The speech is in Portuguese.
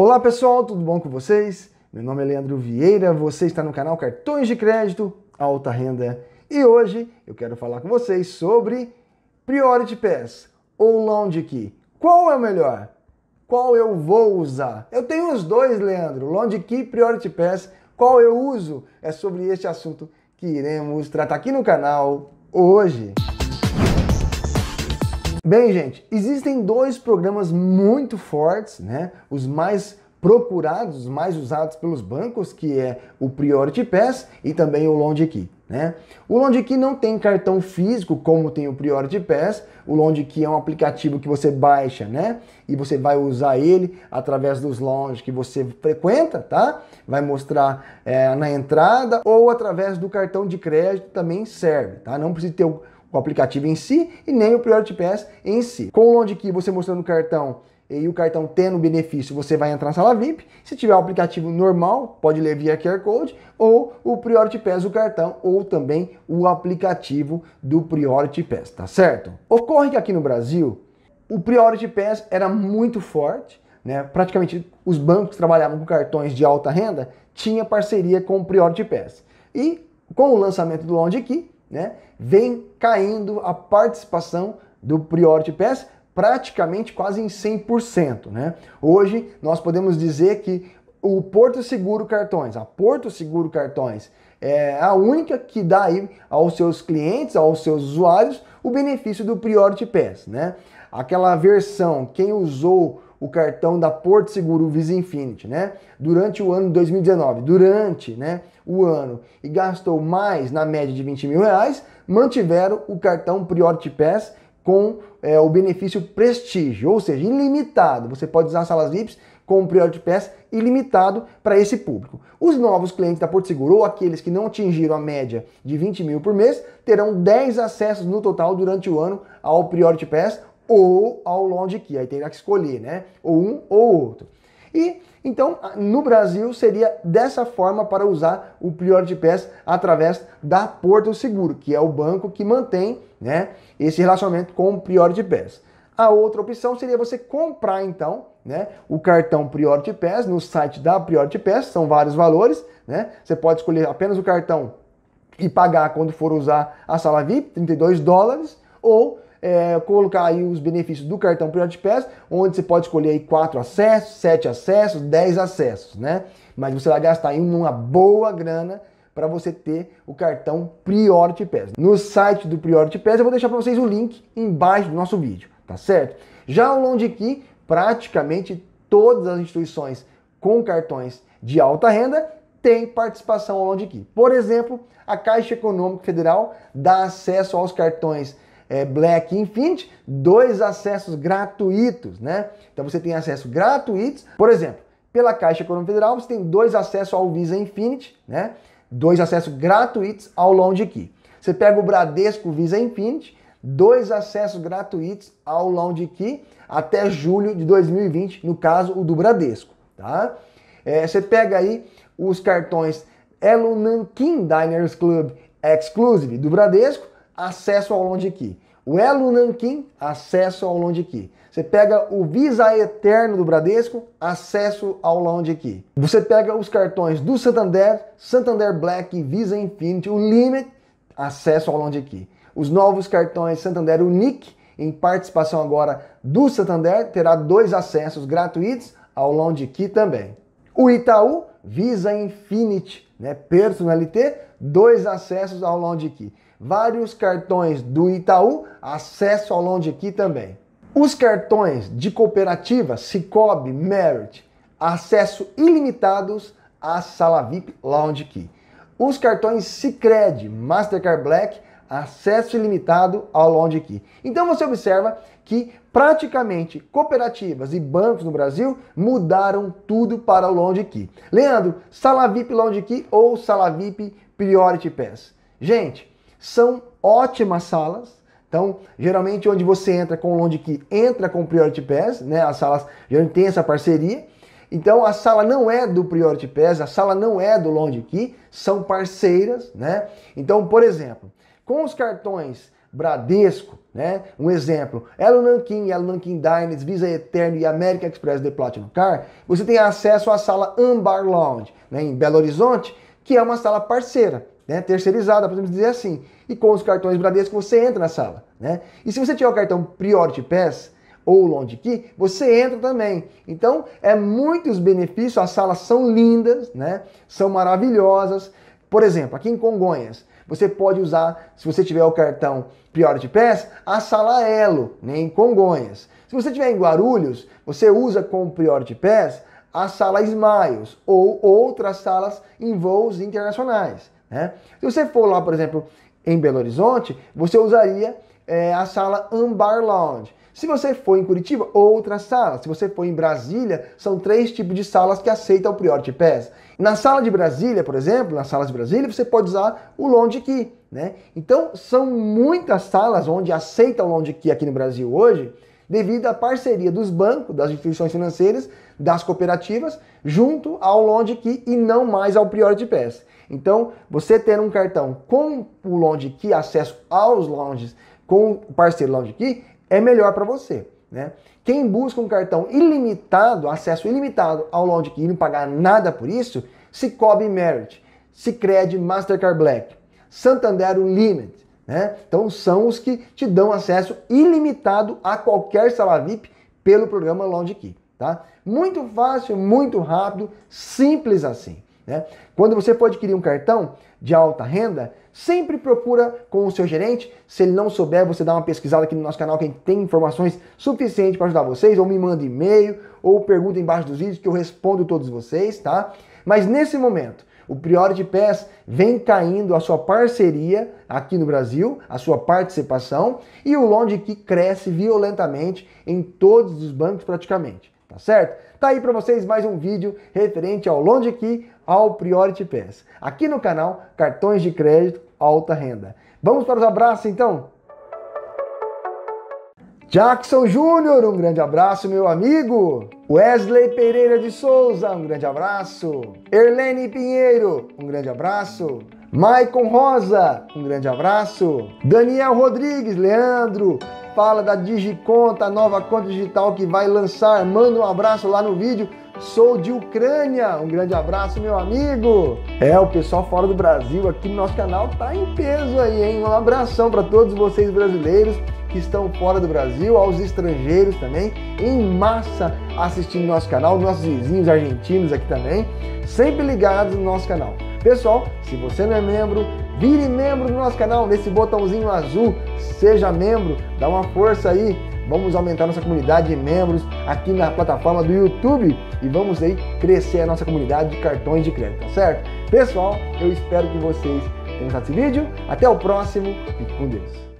Olá pessoal, tudo bom com vocês? Meu nome é Leandro Vieira, você está no canal Cartões de Crédito Alta Renda e hoje eu quero falar com vocês sobre Priority Pass ou Lounge Key. Qual é o melhor? Qual eu vou usar? Eu tenho os dois, Leandro, Lounge Key e Priority Pass. Qual eu uso? É sobre este assunto que iremos tratar aqui no canal hoje. Bem, gente, existem dois programas muito fortes, né? Os mais procurados, os mais usados pelos bancos, que é o Priority Pass e também o Loan Key. Né? O Loan Key não tem cartão físico como tem o Priority Pass. O Loan Key é um aplicativo que você baixa, né? E você vai usar ele através dos lounge que você frequenta, tá? Vai mostrar é, na entrada ou através do cartão de crédito também serve, tá? Não precisa ter o o aplicativo em si e nem o Priority Pass em si. Com o Loan Key você mostrando o cartão e o cartão tendo benefício, você vai entrar na sala VIP. Se tiver o aplicativo normal, pode ler via QR Code ou o Priority Pass o cartão ou também o aplicativo do Priority Pass, tá certo? Ocorre que aqui no Brasil, o Priority Pass era muito forte, né? Praticamente os bancos que trabalhavam com cartões de alta renda tinha parceria com o Priority Pass. E com o lançamento do Lounge Key, né, vem caindo a participação do Priority Pass praticamente quase em 100%. Né? Hoje nós podemos dizer que o Porto Seguro Cartões, a Porto Seguro Cartões, é a única que dá aí aos seus clientes, aos seus usuários, o benefício do Priority Pass. Né? Aquela versão, quem usou o cartão da Porto Seguro Visa Infinity, né? Durante o ano de 2019, durante né, o ano, e gastou mais na média de 20 mil reais, mantiveram o cartão Priority Pass com é, o benefício Prestígio, ou seja, ilimitado. Você pode usar salas VIPs com o Priority Pass ilimitado para esse público. Os novos clientes da Porto Seguro ou aqueles que não atingiram a média de 20 mil por mês terão 10 acessos no total durante o ano ao Priority Pass ou ao de Key. Aí tem que escolher, né? Ou um ou outro. E então, no Brasil, seria dessa forma para usar o Priority Pass através da Porto Seguro, que é o banco que mantém né, esse relacionamento com o Priority Pass. A outra opção seria você comprar, então, né, o cartão Priority Pass no site da Priority Pass, são vários valores, né? Você pode escolher apenas o cartão e pagar quando for usar a sala VIP, 32 dólares, ou é, colocar aí os benefícios do cartão Priority Pass, onde você pode escolher aí 4 acessos, 7 acessos, 10 acessos, né? Mas você vai gastar aí uma boa grana para você ter o cartão Priority Pass. No site do Priority Pass eu vou deixar para vocês o link embaixo do nosso vídeo, tá certo? Já o Longkey, praticamente todas as instituições com cartões de alta renda têm participação ao Longkey. Por exemplo, a Caixa Econômica Federal dá acesso aos cartões é, Black Infinity, dois acessos gratuitos, né? Então você tem acesso gratuitos, por exemplo, pela Caixa Econômica Federal você tem dois acessos ao Visa Infinity, né? Dois acessos gratuitos ao Lounge Key. Você pega o Bradesco Visa Infinity, dois acessos gratuitos ao Lounge Key até julho de 2020, no caso o do Bradesco, tá? É, você pega aí os cartões Elo Nankin Diners Club Exclusive do Bradesco, acesso ao Londe Key. O Elo Nanquim, acesso ao Londe Key. Você pega o Visa Eterno do Bradesco, acesso ao Lounge Key. Você pega os cartões do Santander, Santander Black, Visa Infinity, o Limit, acesso ao Lounge Key. Os novos cartões Santander Unique, em participação agora do Santander, terá dois acessos gratuitos ao Lounge Key também. O Itaú, Visa Infinite, né, Personalité, dois acessos ao Lounge Key. Vários cartões do Itaú, acesso ao Lounge Key também. Os cartões de cooperativa Cicobi, Merit, acesso ilimitados à sala VIP Lounge Key. Os cartões Cicred, Mastercard Black, acesso ilimitado ao Lounge Key. Então você observa que praticamente cooperativas e bancos no Brasil mudaram tudo para o Lounge Key. Leandro, Sala VIP Lounge Key ou Sala VIP Priority Pass? Gente, são ótimas salas. Então, geralmente onde você entra com o Lounge Key, entra com o Priority Pass, né? As salas não tem essa parceria. Então a sala não é do Priority Pass, a sala não é do Lounge Key, são parceiras, né? Então, por exemplo, com os cartões Bradesco, né? Um exemplo, Elo Nankin, Elo Nankin Diners, Visa Eterno e América Express de Platinum Car, você tem acesso à sala Ambar Lounge, né, em Belo Horizonte, que é uma sala parceira, né, terceirizada, podemos dizer assim. E com os cartões Bradesco você entra na sala, né? E se você tiver o cartão Priority Pass, ou Lounge Key, você entra também. Então, é muitos benefícios, as salas são lindas, né? São maravilhosas. Por exemplo, aqui em Congonhas, você pode usar, se você tiver o cartão Priority Pass, a sala Elo, né, em Congonhas. Se você tiver em Guarulhos, você usa com o Priority Pass a sala Smiles ou outras salas em voos internacionais. Né? Se você for lá, por exemplo, em Belo Horizonte, você usaria é, a sala Ambar Lounge. Se você for em Curitiba, outra sala. Se você for em Brasília, são três tipos de salas que aceitam o Priority Pass. Na sala de Brasília, por exemplo, nas salas de Brasília, você pode usar o Lounge Key, né? Então, são muitas salas onde aceita o Lounge Key aqui no Brasil hoje, devido à parceria dos bancos, das instituições financeiras, das cooperativas, junto ao Lounge Key e não mais ao Priority Pass. Então, você ter um cartão com o Lounge Key, acesso aos lounges com o parceiro Lounge Key, é melhor para você. Né? Quem busca um cartão ilimitado, acesso ilimitado ao Key e não pagar nada por isso, se Cobre Merit, se crede Mastercard Black, Santander Unlimited, né? Então são os que te dão acesso ilimitado a qualquer sala VIP pelo programa Key. tá? Muito fácil, muito rápido, simples assim. Né? Quando você for adquirir um cartão de alta renda, sempre procura com o seu gerente. Se ele não souber, você dá uma pesquisada aqui no nosso canal que a gente tem informações suficientes para ajudar vocês, ou me manda e-mail, ou pergunta embaixo dos vídeos que eu respondo todos vocês, tá? Mas nesse momento, o Priority Pass vem caindo a sua parceria aqui no Brasil, a sua participação, e o Lounge que cresce violentamente em todos os bancos praticamente tá certo? Tá aí para vocês mais um vídeo referente ao Longe Key, ao Priority Pass. Aqui no canal, cartões de crédito alta renda. Vamos para os abraços então? Jackson Júnior, um grande abraço, meu amigo. Wesley Pereira de Souza, um grande abraço. Erlene Pinheiro, um grande abraço. Maicon Rosa, um grande abraço. Daniel Rodrigues, Leandro, fala da Digiconta, tá a nova conta digital que vai lançar. Manda um abraço lá no vídeo. Sou de Ucrânia. Um grande abraço, meu amigo. É, o pessoal fora do Brasil aqui no nosso canal tá em peso aí, hein? Um abração para todos vocês brasileiros que estão fora do Brasil, aos estrangeiros também, em massa assistindo nosso canal, nossos vizinhos argentinos aqui também, sempre ligados no nosso canal. Pessoal, se você não é membro, Vire membro do nosso canal, nesse botãozinho azul, seja membro, dá uma força aí. Vamos aumentar nossa comunidade de membros aqui na plataforma do YouTube e vamos aí crescer a nossa comunidade de cartões de crédito, tá certo? Pessoal, eu espero que vocês tenham gostado desse vídeo. Até o próximo, fique com Deus.